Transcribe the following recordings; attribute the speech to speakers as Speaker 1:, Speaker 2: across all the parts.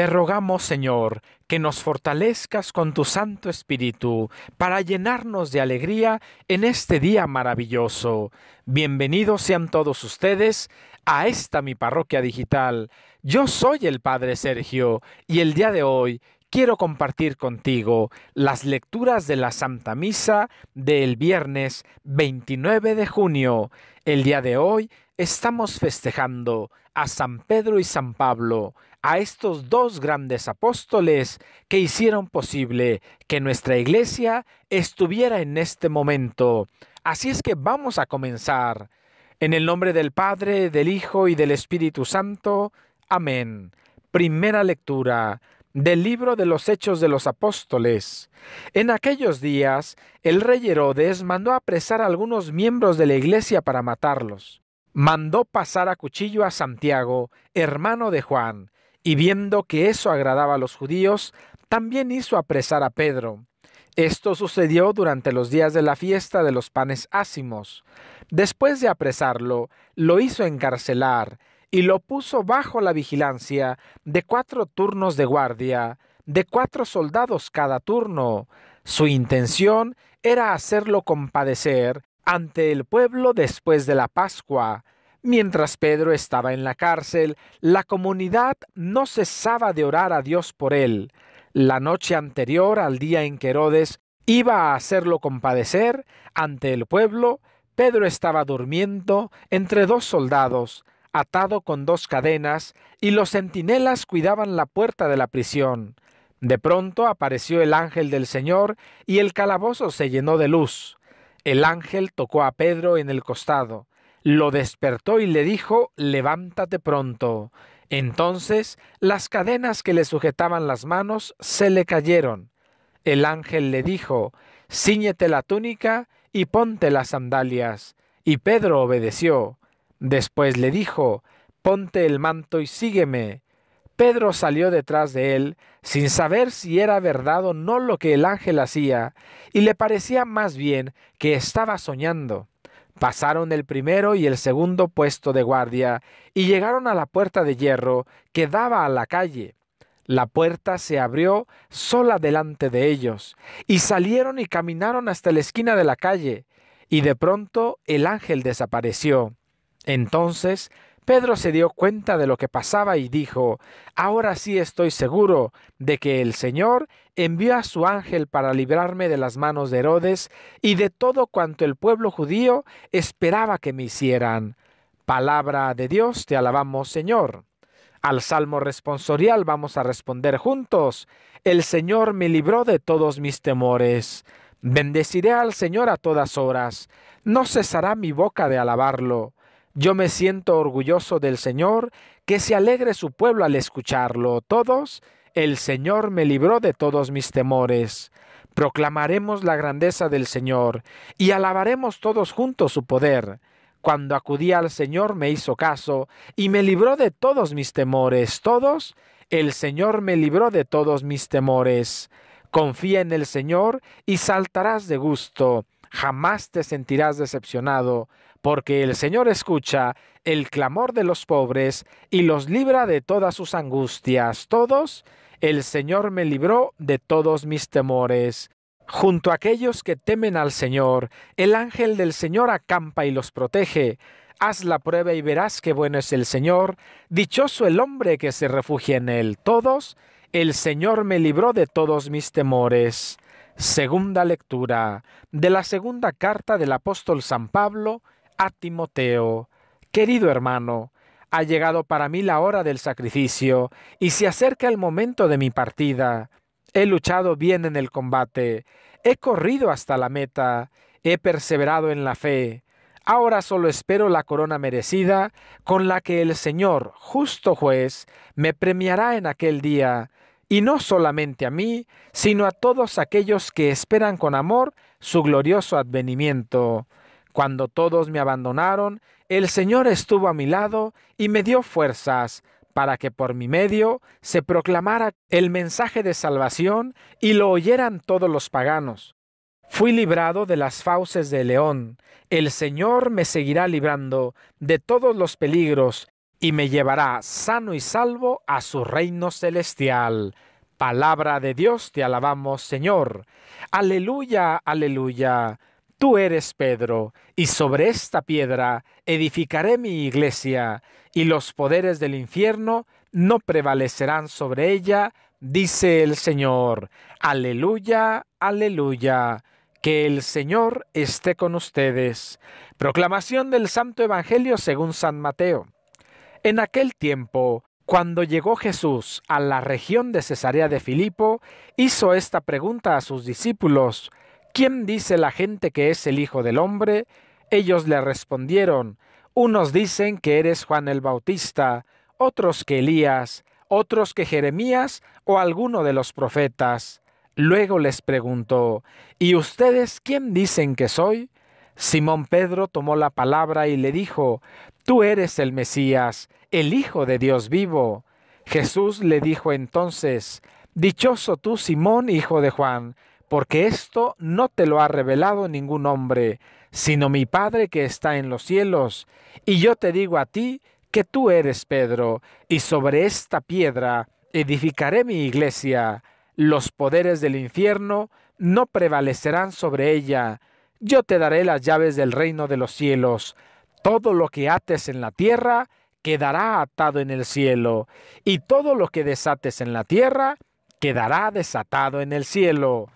Speaker 1: Te rogamos, Señor, que nos fortalezcas con tu Santo Espíritu para llenarnos de alegría en este día maravilloso. Bienvenidos sean todos ustedes a esta mi parroquia digital. Yo soy el Padre Sergio y el día de hoy quiero compartir contigo las lecturas de la Santa Misa del viernes 29 de junio. El día de hoy estamos festejando a San Pedro y San Pablo, a estos dos grandes apóstoles que hicieron posible que nuestra iglesia estuviera en este momento. Así es que vamos a comenzar. En el nombre del Padre, del Hijo y del Espíritu Santo. Amén. Primera lectura del libro de los Hechos de los Apóstoles. En aquellos días, el rey Herodes mandó apresar a algunos miembros de la iglesia para matarlos. Mandó pasar a cuchillo a Santiago, hermano de Juan, y viendo que eso agradaba a los judíos, también hizo apresar a Pedro. Esto sucedió durante los días de la fiesta de los panes ácimos. Después de apresarlo, lo hizo encarcelar y lo puso bajo la vigilancia de cuatro turnos de guardia, de cuatro soldados cada turno. Su intención era hacerlo compadecer ante el pueblo después de la Pascua. Mientras Pedro estaba en la cárcel, la comunidad no cesaba de orar a Dios por él. La noche anterior al día en que Herodes iba a hacerlo compadecer ante el pueblo, Pedro estaba durmiendo entre dos soldados, atado con dos cadenas, y los centinelas cuidaban la puerta de la prisión. De pronto apareció el ángel del Señor, y el calabozo se llenó de luz. El ángel tocó a Pedro en el costado, lo despertó y le dijo, levántate pronto. Entonces las cadenas que le sujetaban las manos se le cayeron. El ángel le dijo, Cíñete la túnica y ponte las sandalias. Y Pedro obedeció. Después le dijo, Ponte el manto y sígueme. Pedro salió detrás de él, sin saber si era verdad o no lo que el ángel hacía, y le parecía más bien que estaba soñando. Pasaron el primero y el segundo puesto de guardia, y llegaron a la puerta de hierro que daba a la calle. La puerta se abrió sola delante de ellos, y salieron y caminaron hasta la esquina de la calle, y de pronto el ángel desapareció. Entonces Pedro se dio cuenta de lo que pasaba y dijo, Ahora sí estoy seguro de que el Señor envió a su ángel para librarme de las manos de Herodes y de todo cuanto el pueblo judío esperaba que me hicieran. Palabra de Dios, te alabamos Señor. Al Salmo responsorial vamos a responder juntos, El Señor me libró de todos mis temores. Bendeciré al Señor a todas horas, no cesará mi boca de alabarlo yo me siento orgulloso del Señor, que se alegre su pueblo al escucharlo. Todos, el Señor me libró de todos mis temores. Proclamaremos la grandeza del Señor y alabaremos todos juntos su poder. Cuando acudí al Señor me hizo caso y me libró de todos mis temores. Todos, el Señor me libró de todos mis temores. Confía en el Señor y saltarás de gusto jamás te sentirás decepcionado, porque el Señor escucha el clamor de los pobres y los libra de todas sus angustias. Todos, el Señor me libró de todos mis temores. Junto a aquellos que temen al Señor, el ángel del Señor acampa y los protege. Haz la prueba y verás qué bueno es el Señor, dichoso el hombre que se refugia en él. Todos, el Señor me libró de todos mis temores. Segunda lectura de la segunda carta del apóstol San Pablo a Timoteo. Querido hermano, ha llegado para mí la hora del sacrificio y se acerca el momento de mi partida. He luchado bien en el combate, he corrido hasta la meta, he perseverado en la fe. Ahora solo espero la corona merecida con la que el Señor, justo juez, me premiará en aquel día y no solamente a mí, sino a todos aquellos que esperan con amor su glorioso advenimiento. Cuando todos me abandonaron, el Señor estuvo a mi lado y me dio fuerzas para que por mi medio se proclamara el mensaje de salvación y lo oyeran todos los paganos. Fui librado de las fauces del león. El Señor me seguirá librando de todos los peligros y me llevará sano y salvo a su reino celestial. Palabra de Dios, te alabamos, Señor. Aleluya, aleluya. Tú eres Pedro, y sobre esta piedra edificaré mi iglesia, y los poderes del infierno no prevalecerán sobre ella, dice el Señor. Aleluya, aleluya. Que el Señor esté con ustedes. Proclamación del Santo Evangelio según San Mateo. En aquel tiempo, cuando llegó Jesús a la región de Cesarea de Filipo, hizo esta pregunta a sus discípulos, ¿quién dice la gente que es el Hijo del Hombre? Ellos le respondieron, unos dicen que eres Juan el Bautista, otros que Elías, otros que Jeremías o alguno de los profetas. Luego les preguntó, ¿y ustedes quién dicen que soy? Simón Pedro tomó la palabra y le dijo, Tú eres el Mesías, el Hijo de Dios vivo. Jesús le dijo entonces, Dichoso tú, Simón, hijo de Juan, porque esto no te lo ha revelado ningún hombre, sino mi Padre que está en los cielos. Y yo te digo a ti que tú eres Pedro, y sobre esta piedra edificaré mi iglesia. Los poderes del infierno no prevalecerán sobre ella. Yo te daré las llaves del reino de los cielos. Todo lo que ates en la tierra quedará atado en el cielo, y todo lo que desates en la tierra quedará desatado en el cielo.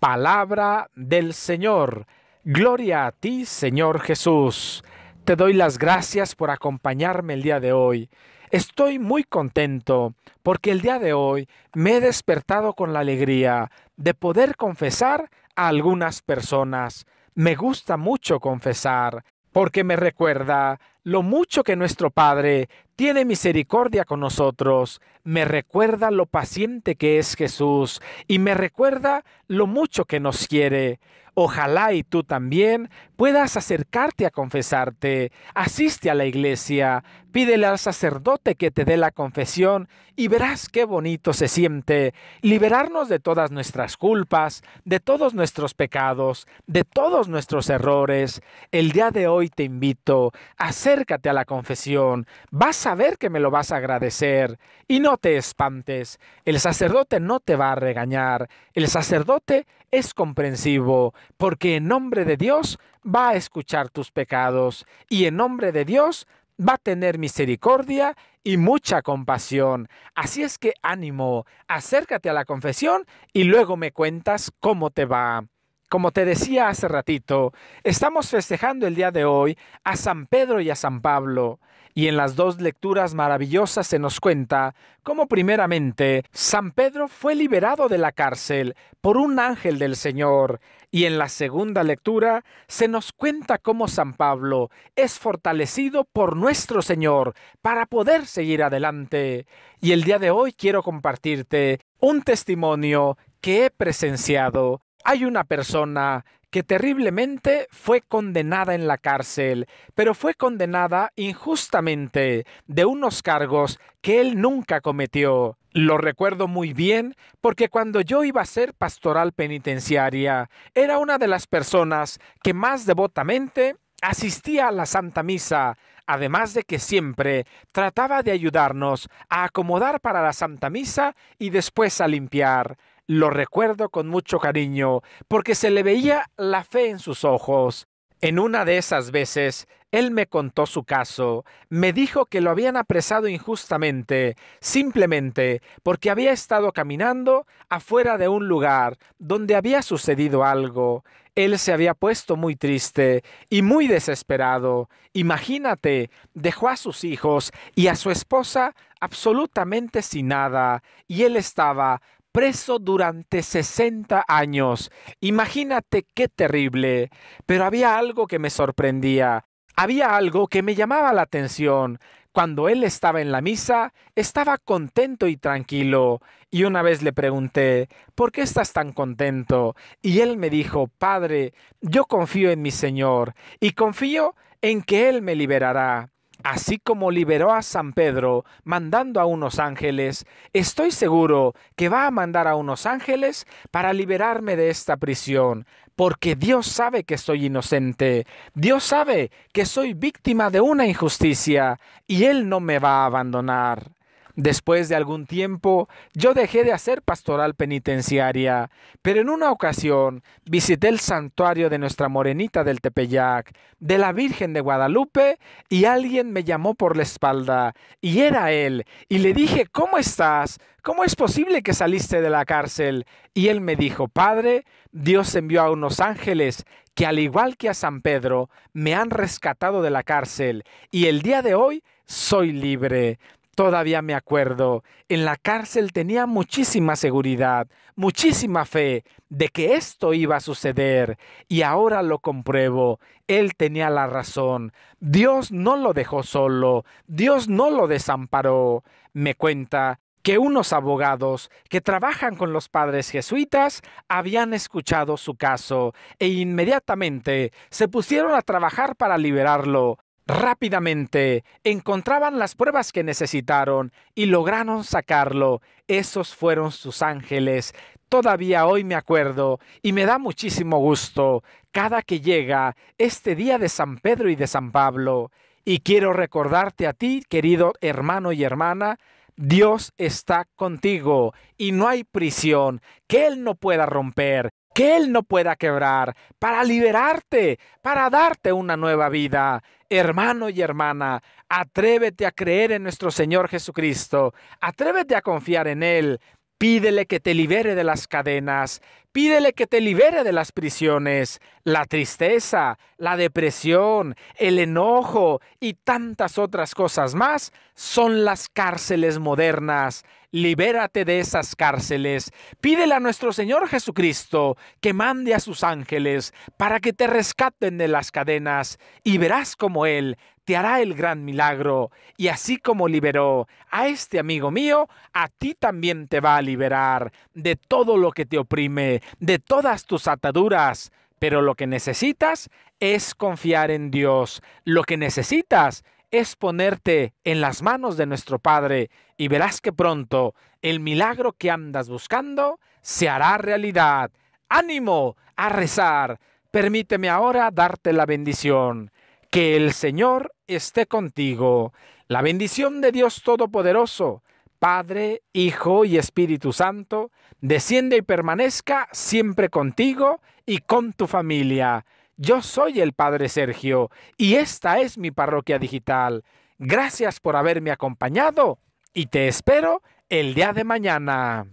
Speaker 1: Palabra del Señor. Gloria a ti, Señor Jesús. Te doy las gracias por acompañarme el día de hoy. Estoy muy contento porque el día de hoy me he despertado con la alegría de poder confesar a algunas personas. Me gusta mucho confesar porque me recuerda lo mucho que nuestro Padre tiene misericordia con nosotros, me recuerda lo paciente que es Jesús y me recuerda lo mucho que nos quiere. Ojalá y tú también puedas acercarte a confesarte. Asiste a la iglesia, pídele al sacerdote que te dé la confesión y verás qué bonito se siente liberarnos de todas nuestras culpas, de todos nuestros pecados, de todos nuestros errores. El día de hoy te invito a acércate a la confesión, vas a ver que me lo vas a agradecer y no te espantes, el sacerdote no te va a regañar, el sacerdote es comprensivo, porque en nombre de Dios va a escuchar tus pecados y en nombre de Dios va a tener misericordia y mucha compasión. Así es que ánimo, acércate a la confesión y luego me cuentas cómo te va. Como te decía hace ratito, estamos festejando el día de hoy a San Pedro y a San Pablo, y en las dos lecturas maravillosas se nos cuenta cómo primeramente San Pedro fue liberado de la cárcel por un ángel del Señor, y en la segunda lectura se nos cuenta cómo San Pablo es fortalecido por nuestro Señor para poder seguir adelante. Y el día de hoy quiero compartirte un testimonio que he presenciado hay una persona que terriblemente fue condenada en la cárcel, pero fue condenada injustamente de unos cargos que él nunca cometió. Lo recuerdo muy bien porque cuando yo iba a ser pastoral penitenciaria, era una de las personas que más devotamente asistía a la Santa Misa, además de que siempre trataba de ayudarnos a acomodar para la Santa Misa y después a limpiar. Lo recuerdo con mucho cariño porque se le veía la fe en sus ojos. En una de esas veces, él me contó su caso, me dijo que lo habían apresado injustamente, simplemente porque había estado caminando afuera de un lugar donde había sucedido algo. Él se había puesto muy triste y muy desesperado. Imagínate, dejó a sus hijos y a su esposa absolutamente sin nada, y él estaba preso durante 60 años. Imagínate qué terrible. Pero había algo que me sorprendía. Había algo que me llamaba la atención. Cuando él estaba en la misa, estaba contento y tranquilo. Y una vez le pregunté, ¿por qué estás tan contento? Y él me dijo, Padre, yo confío en mi Señor y confío en que Él me liberará. Así como liberó a San Pedro mandando a unos ángeles, estoy seguro que va a mandar a unos ángeles para liberarme de esta prisión, porque Dios sabe que soy inocente, Dios sabe que soy víctima de una injusticia y Él no me va a abandonar. Después de algún tiempo, yo dejé de hacer pastoral penitenciaria, pero en una ocasión visité el santuario de nuestra morenita del Tepeyac, de la Virgen de Guadalupe, y alguien me llamó por la espalda, y era él, y le dije, ¿cómo estás? ¿Cómo es posible que saliste de la cárcel? Y él me dijo, Padre, Dios envió a unos ángeles que al igual que a San Pedro, me han rescatado de la cárcel, y el día de hoy soy libre. Todavía me acuerdo, en la cárcel tenía muchísima seguridad, muchísima fe de que esto iba a suceder y ahora lo compruebo. Él tenía la razón. Dios no lo dejó solo, Dios no lo desamparó. Me cuenta que unos abogados que trabajan con los padres jesuitas habían escuchado su caso e inmediatamente se pusieron a trabajar para liberarlo. Rápidamente encontraban las pruebas que necesitaron y lograron sacarlo. Esos fueron sus ángeles. Todavía hoy me acuerdo y me da muchísimo gusto cada que llega este día de San Pedro y de San Pablo. Y quiero recordarte a ti, querido hermano y hermana, Dios está contigo y no hay prisión que Él no pueda romper, que Él no pueda quebrar, para liberarte, para darte una nueva vida. Hermano y hermana, atrévete a creer en nuestro Señor Jesucristo, atrévete a confiar en Él, pídele que te libere de las cadenas, Pídele que te libere de las prisiones, la tristeza, la depresión, el enojo y tantas otras cosas más son las cárceles modernas. Libérate de esas cárceles. Pídele a nuestro Señor Jesucristo que mande a sus ángeles para que te rescaten de las cadenas y verás como Él te hará el gran milagro. Y así como liberó a este amigo mío, a ti también te va a liberar de todo lo que te oprime, de todas tus ataduras. Pero lo que necesitas es confiar en Dios. Lo que necesitas es ponerte en las manos de nuestro Padre y verás que pronto el milagro que andas buscando se hará realidad. Ánimo a rezar. Permíteme ahora darte la bendición. Que el Señor esté contigo. La bendición de Dios Todopoderoso Padre, Hijo y Espíritu Santo, desciende y permanezca siempre contigo y con tu familia. Yo soy el Padre Sergio y esta es mi parroquia digital. Gracias por haberme acompañado y te espero el día de mañana.